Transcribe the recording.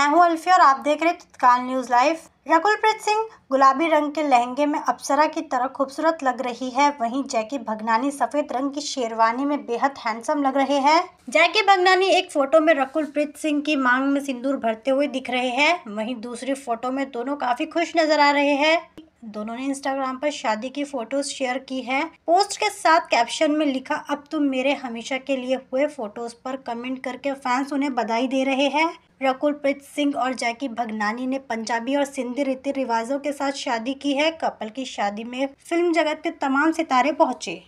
मैं हूं अल्फी और आप देख रहे तत्काल न्यूज़ लाइव रकुलप्रीत सिंह गुलाबी रंग के लहंगे में अप्सरा की तरह खूबसूरत लग रही है वहीं जैकी भगनानी सफेद रंग की शेरवानी में बेहद हैंडसम लग रहे हैं जैकी भगनानी एक फोटो में रकुलप्रीत सिंह की मांग में सिंदूर भरते हुए दिख रहे हैं वहीं दूसरी फोटो में दोनों काफी खुश नजर आ रहे हैं दोनों ने इंस्टाग्राम पर शादी की फोटोज शेयर की है पोस्ट के साथ कैप्शन में लिखा अब तुम मेरे हमेशा के लिए हुए फोटोज पर कमेंट करके फैंस उन्हें बधाई दे रहे हैं रकुल प्रीत सिंह और जैकी भगनानी ने पंजाबी और सिंधी रीति रिवाजों के साथ शादी की है कपल की शादी में फिल्म जगत के तमाम सितारे पहुंचे